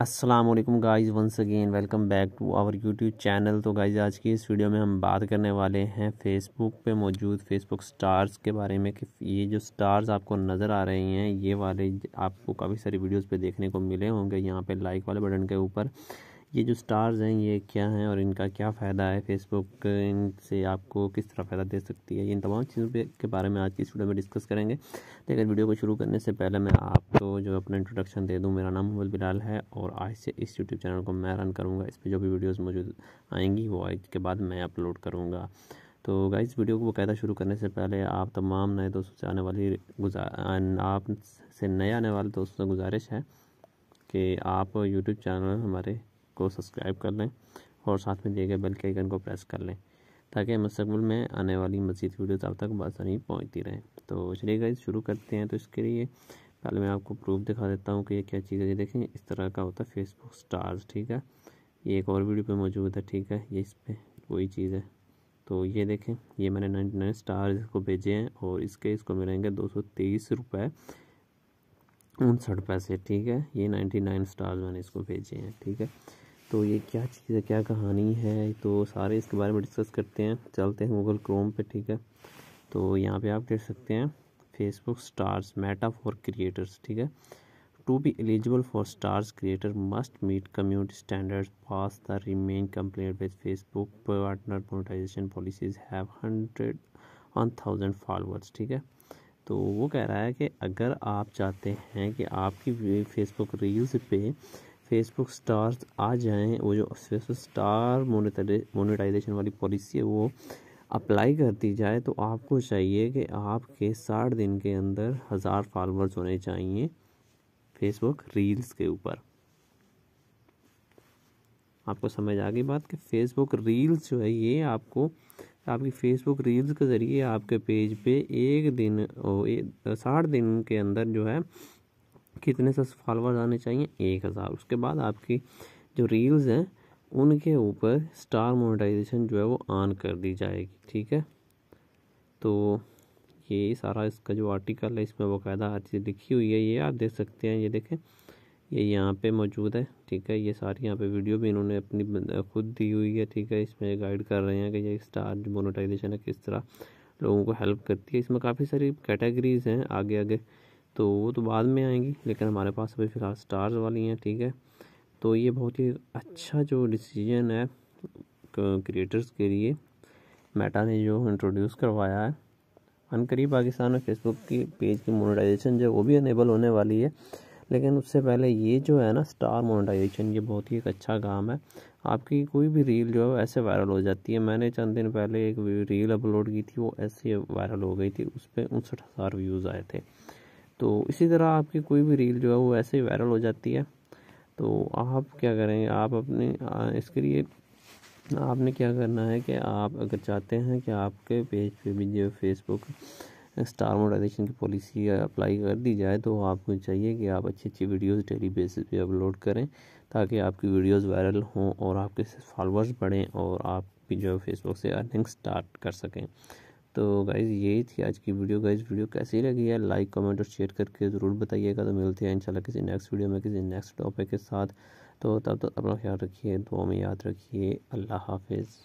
Aslam guys once again welcome back to our YouTube channel तो guys आज की इस वीडियो में हम बात करने वाले हैं फेसबुक पे मौजूद फेसबुक स्टार्स के बारे में कि ये जो स्टार्स आपको नज़र आ रहे हैं ये वाले आपको काफ़ी सारी वीडियोस पे देखने को मिले होंगे यहाँ पे लाइक वाले बटन के ऊपर ये जो स्टार्स हैं ये क्या हैं और इनका क्या फ़ायदा है फेसबुक इनसे आपको किस तरह फ़ायदा दे सकती है इन तमाम चीज़ों के बारे में आज की इस वीडियो में डिस्कस करेंगे लेकिन वीडियो को शुरू करने से पहले मैं आपको जो अपना इंट्रोडक्शन दे दूँ मेरा नाम मोहम्मद बिलाल है और आज से इस यूट्यूब चैनल को मैं रन करूँगा इस पर जो भी वीडियोज़ मौजूद आएंगी वो आज के बाद मैं अपलोड करूँगा तो गाइज वीडियो को बाकायदा शुरू करने से पहले आप तमाम नए दोस्तों से आने वाली गुजार आप से नए आने वाले दोस्तों से गुजारिश है कि आप यूट्यूब चैनल हमारे को सब्सक्राइब कर लें और साथ में दिए गए बेल के आइकन को प्रेस कर लें ताकि मुस्तबल में आने वाली मज़ीद वीडियो आप तक बसानी पहुँचती रहें तो चलिए गाइज शुरू करते हैं तो इसके लिए पहले मैं आपको प्रूफ दिखा देता हूँ कि ये क्या चीज़ है ये देखें इस तरह का होता है फेसबुक स्टार्स ठीक है ये एक और वीडियो पे मौजूद है ठीक है ये इस पर वही चीज़ है तो ये देखें ये मैंने नाइन्टी नाइन स्टार इसको भेजे हैं और इसके इसको मिलेंगे दो सौ तेईस रुपये उनसठ पैसे ठीक है ये नाइन्टी नाइन स्टार मैंने इसको भेजे हैं ठीक है तो ये क्या चीज़ है क्या कहानी है तो सारे इसके बारे में डिस्कस करते हैं चलते हैं गूगल क्रोम पे ठीक है तो यहाँ पे आप देख सकते हैं Facebook stars Meta for creators ठीक है to be eligible for stars creator must meet community standards pass the remain compliant with Facebook partner monetisation policies have hundred one thousand followers ठीक है तो वो कह रहा है कि अगर आप चाहते हैं कि आपकी फेसबुक रील्स पे फेसबुक स्टार्स आ जाएं वो जो फेसबुक स्टार मोनेटाइजेशन वाली पॉलिसी है वो अप्लाई कर दी जाए तो आपको चाहिए कि आपके साठ दिन के अंदर हज़ार फॉलोअर्स होने चाहिए फेसबुक रील्स के ऊपर आपको समझ आ गई बात कि फेसबुक रील्स जो है ये आपको आपकी फेसबुक रील्स के ज़रिए आपके पेज पे एक दिन साठ दिन के अंदर जो है कितने से फॉलोअर्स आने चाहिए एक हज़ार उसके बाद आपकी जो रील्स हैं उनके ऊपर स्टार मोनेटाइजेशन जो है वो ऑन कर दी जाएगी ठीक है तो ये सारा इसका जो आर्टिकल है इसमें बाकायदा हर चीज़ लिखी हुई है ये आप देख सकते हैं ये देखें ये यहाँ पे मौजूद है ठीक है ये सारी यहाँ पे वीडियो भी इन्होंने अपनी खुद दी हुई है ठीक है इसमें गाइड कर रहे हैं कि ये स्टार मोनोटाइजेशन है किस तरह लोगों को हेल्प करती है इसमें काफ़ी सारी कैटेगरीज हैं आगे आगे तो वो तो बाद में आएंगी लेकिन हमारे पास अभी फ़िलहाल स्टार्स वाली हैं ठीक है तो ये बहुत ही अच्छा जो डिसीजन है क्रिएटर्स के लिए मेटा ने जो इंट्रोड्यूस करवाया है अनकरीब पाकिस्तान में फेसबुक की पेज की मोनेटाइजेशन जो वो भी अनेबल होने वाली है लेकिन उससे पहले ये जो है ना स्टार मोनेटाइजेशन ये बहुत ही एक अच्छा काम है आपकी कोई भी रील जो है ऐसे वायरल हो जाती है मैंने चंद दिन पहले एक रील अपलोड की थी वो ऐसे वायरल हो गई थी उस पर उनसठ हज़ार व्यूज़ आए थे तो इसी तरह आपकी कोई भी रील जो है वो ऐसे ही वायरल हो जाती है तो आप क्या करेंगे आप अपने इसके लिए आपने क्या करना है कि आप अगर चाहते हैं कि आपके पेज पे भी जो फेसबुक स्टार मोडाइजेशन की पॉलिसी अप्लाई कर दी जाए तो आपको चाहिए कि आप अच्छी अच्छी वीडियोस डेली बेसिस पे अपलोड करें ताकि आपकी वीडियोस वायरल हों और आपके फॉलोअर्स बढ़ें और आप भी जो है फेसबुक से अर्निंग स्टार्ट कर सकें तो गाइज़ यही थी आज की वीडियो गाइज़ वीडियो कैसी लगी है लाइक कमेंट और शेयर करके ज़रूर बताइएगा तो मिलते हैं इंशाल्लाह किसी नेक्स्ट वीडियो में किसी नेक्स्ट टॉपिक के साथ तो तब तक तो अपना ख्याल रखिए दुआ में याद रखिए अल्लाह हाफिज़